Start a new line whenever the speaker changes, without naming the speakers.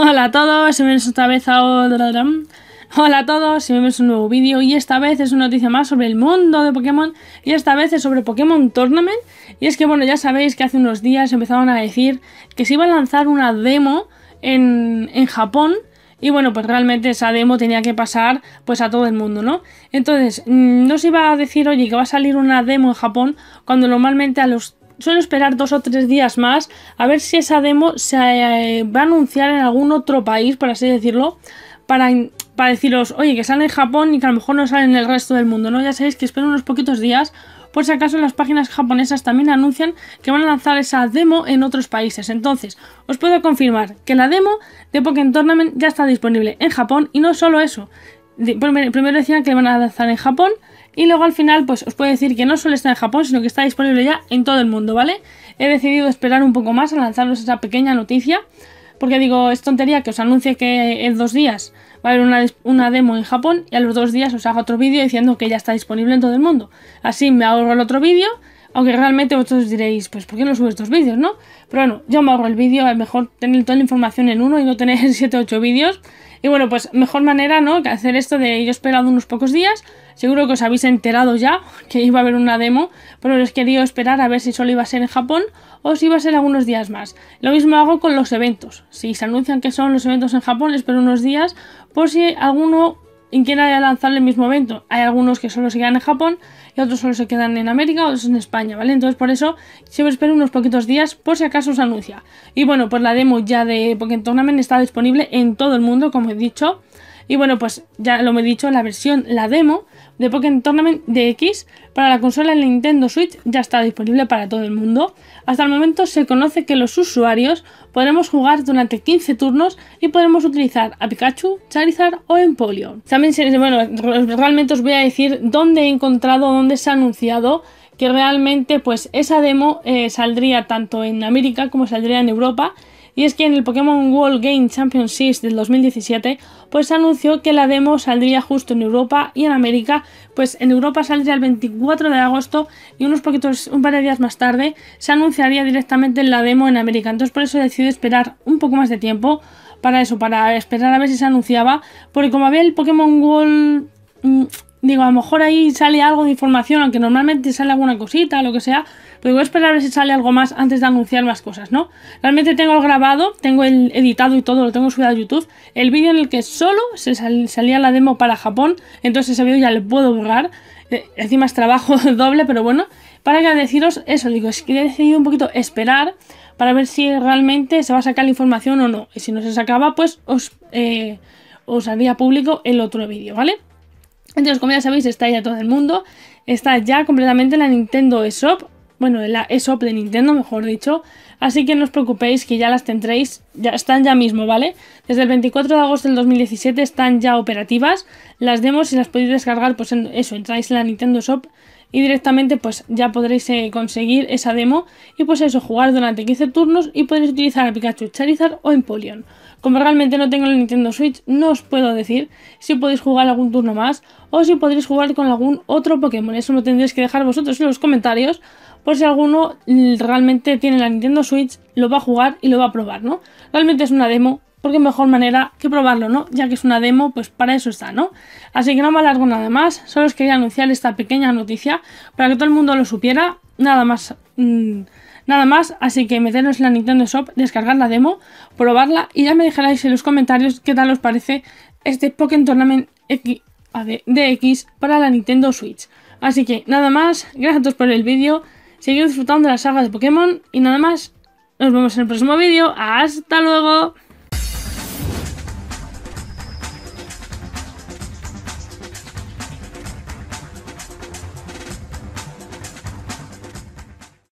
Hola a todos, bienvenidos otra vez a Hola a todos y bienvenidos a un nuevo vídeo y esta vez es una noticia más sobre el mundo de Pokémon y esta vez es sobre Pokémon Tournament y es que bueno ya sabéis que hace unos días empezaron a decir que se iba a lanzar una demo en, en Japón. Y bueno, pues realmente esa demo tenía que pasar pues a todo el mundo, ¿no? Entonces, mm, no se iba a decir, oye, que va a salir una demo en Japón, cuando normalmente a los suelo esperar dos o tres días más a ver si esa demo se eh, va a anunciar en algún otro país, por así decirlo, para para deciros, oye, que sale en Japón y que a lo mejor no sale en el resto del mundo, ¿no? Ya sabéis que espero unos poquitos días por si acaso las páginas japonesas también anuncian que van a lanzar esa demo en otros países. Entonces, os puedo confirmar que la demo de Pokémon Tournament ya está disponible en Japón y no solo eso. Primero decían que van a lanzar en Japón y luego al final pues os puedo decir que no solo está en Japón, sino que está disponible ya en todo el mundo, ¿vale? He decidido esperar un poco más a lanzaros esa pequeña noticia porque digo, es tontería que os anuncie que en dos días va a haber una, demo en Japón y a los dos días os haga otro vídeo diciendo que ya está disponible en todo el mundo. Así me ahorro el otro vídeo aunque realmente vosotros diréis, pues ¿por qué no subo estos vídeos, no? Pero bueno, yo me ahorro el vídeo, es mejor tener toda la información en uno y no tener 7 o 8 vídeos. Y bueno, pues mejor manera, ¿no? Que hacer esto de yo esperado unos pocos días. Seguro que os habéis enterado ya que iba a haber una demo, pero les quería esperar a ver si solo iba a ser en Japón o si iba a ser algunos días más. Lo mismo hago con los eventos. Si se anuncian que son los eventos en Japón, espero unos días por si alguno y quiera lanzado en el mismo evento. Hay algunos que solo se quedan en Japón y otros solo se quedan en América, o en España, ¿vale? Entonces por eso siempre espero unos poquitos días por si acaso se anuncia. Y bueno, pues la demo ya de Pokémon Tournament está disponible en todo el mundo, como he dicho. Y bueno, pues ya lo he dicho, la versión, la demo de Pokémon Tournament DX para la consola Nintendo Switch ya está disponible para todo el mundo. Hasta el momento se conoce que los usuarios podremos jugar durante 15 turnos y podremos utilizar a Pikachu, Charizard o Empoleon. También, bueno, realmente os voy a decir dónde he encontrado, dónde se ha anunciado que realmente pues esa demo eh, saldría tanto en América como saldría en Europa y es que en el Pokémon World Game Championships del 2017, pues anunció que la demo saldría justo en Europa y en América, pues en Europa saldría el 24 de agosto y unos poquitos, un par de días más tarde, se anunciaría directamente la demo en América. Entonces por eso decidí esperar un poco más de tiempo para eso, para esperar a ver si se anunciaba, porque como había el Pokémon World mm, Digo, a lo mejor ahí sale algo de información, aunque normalmente sale alguna cosita, lo que sea. Pero voy a esperar a ver si sale algo más antes de anunciar más cosas, ¿no? Realmente tengo grabado, tengo el editado y todo, lo tengo subido a YouTube. El vídeo en el que solo se salía la demo para Japón, entonces ese vídeo ya lo puedo borrar. Eh, encima es trabajo doble, pero bueno. Para que deciros eso, digo, es que he decidido un poquito esperar para ver si realmente se va a sacar la información o no. Y si no se sacaba, pues os, eh, os haría público el otro vídeo, ¿vale? Entonces, como ya sabéis, está ya todo el mundo. Está ya completamente la Nintendo eShop. Bueno, la eShop de Nintendo, mejor dicho. Así que no os preocupéis que ya las tendréis. Ya están ya mismo, ¿vale? Desde el 24 de agosto del 2017 están ya operativas. Las demos, y las podéis descargar, pues eso, entráis en la Nintendo Shop y directamente pues ya podréis eh, conseguir esa demo y pues eso, jugar durante 15 turnos y podréis utilizar a Pikachu, Charizard o Empoleon. Como realmente no tengo la Nintendo Switch, no os puedo decir si podéis jugar algún turno más o si podréis jugar con algún otro Pokémon. Eso lo tendréis que dejar vosotros en los comentarios por si alguno mm, realmente tiene la Nintendo Switch, lo va a jugar y lo va a probar, ¿no? Realmente es una demo, porque mejor manera que probarlo, ¿no? Ya que es una demo, pues para eso está, ¿no? Así que no me alargo nada más, solo os quería anunciar esta pequeña noticia para que todo el mundo lo supiera, nada más, mm, nada más, así que meteros en la Nintendo Shop, descargar la demo, probarla y ya me dejaréis en los comentarios qué tal os parece este Pokémon Tournament X, DX para la Nintendo Switch. Así que nada más, gracias a todos por el vídeo, seguid disfrutando de la saga de Pokémon y nada más, nos vemos en el próximo vídeo, hasta luego.